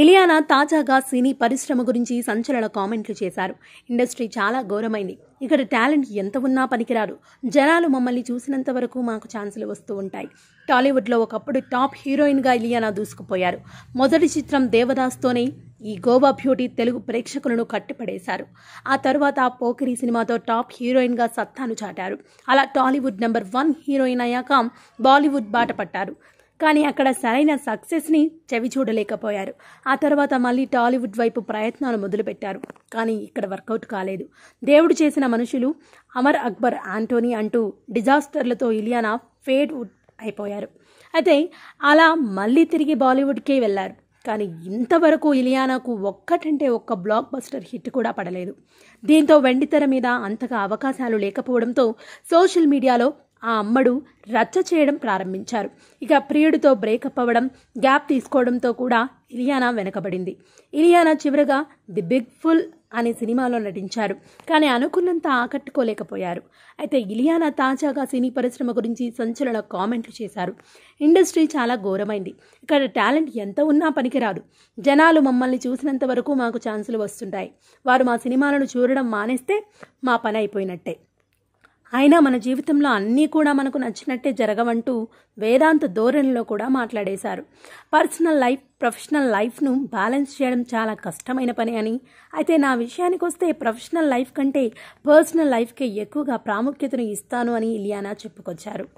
ఇలియానా తాజాగా సినీ పరిశ్రమ గురించి సంచలన కామెంట్లు చేశారు ఇండస్ట్రీ చాలా ఘోరమైంది ఇక్కడ టాలెంట్ ఎంత ఉన్నా పనికిరారు జనాలు మమ్మల్ని చూసినంత వరకు మాకు ఛాన్సులు వస్తూ ఉంటాయి టాలీవుడ్లో ఒకప్పుడు టాప్ హీరోయిన్గా ఇలియానా దూసుకుపోయారు మొదటి చిత్రం దేవదాస్తోనే ఈ గోవా బ్యూటీ తెలుగు ప్రేక్షకులను కట్టిపడేశారు ఆ తర్వాత పోకిరి సినిమాతో టాప్ హీరోయిన్గా సత్తాను చాటారు అలా టాలీవుడ్ నెంబర్ వన్ హీరోయిన్ అయ్యాక బాలీవుడ్ బాట పట్టారు కానీ అక్కడ సరైన సక్సెస్ని చెవి చూడలేకపోయారు ఆ తర్వాత మళ్ళీ టాలీవుడ్ వైపు ప్రయత్నాలు మొదలుపెట్టారు కానీ ఇక్కడ వర్కౌట్ కాలేదు దేవుడు చేసిన మనుషులు అమర్ అక్బర్ ఆంటోనీ అంటూ డిజాస్టర్లతో ఇలియానా ఫేడ్ అయిపోయారు అయితే అలా మళ్ళీ తిరిగి బాలీవుడ్కే వెళ్ళారు కానీ ఇంతవరకు ఇలియానాకు ఒక్కటంటే ఒక్క బ్లాక్ బస్టర్ హిట్ కూడా పడలేదు దీంతో వెండితెర మీద అంతగా అవకాశాలు లేకపోవడంతో సోషల్ మీడియాలో ఆ అమ్మడు రచ్చ చేయడం ప్రారంభించారు ఇక ప్రియుడితో బ్రేకప్ అవ్వడం గ్యాప్ తీసుకోవడంతో కూడా ఇలియానా వెనకబడింది ఇలియానా చివరగా ది బిగ్ ఫుల్ అనే సినిమాలో నటించారు కానీ అనుకున్నంత ఆకట్టుకోలేకపోయారు అయితే ఇలియానా తాజాగా సినీ పరిశ్రమ గురించి సంచలన కామెంట్లు చేశారు ఇండస్ట్రీ చాలా ఘోరమైంది ఇక్కడ టాలెంట్ ఎంత ఉన్నా పనికిరాదు జనాలు మమ్మల్ని చూసినంత వరకు మాకు ఛాన్సులు వస్తుంటాయి వారు మా సినిమాలను చూడడం మానేస్తే మా పని అయిపోయినట్టే అయినా మన జీవితంలో అన్నీ కూడా మనకు నచ్చినట్టే జరగవంటూ వేదాంత ధోరణిలో కూడా మాట్లాడేశారు పర్సనల్ లైఫ్ ప్రొఫెషనల్ లైఫ్ను బ్యాలెన్స్ చేయడం చాలా కష్టమైన పని అని అయితే నా విషయానికి వస్తే ప్రొఫెషనల్ లైఫ్ కంటే పర్సనల్ లైఫ్కే ఎక్కువగా ప్రాముఖ్యతను ఇస్తాను అని ఇలియానా చెప్పుకొచ్చారు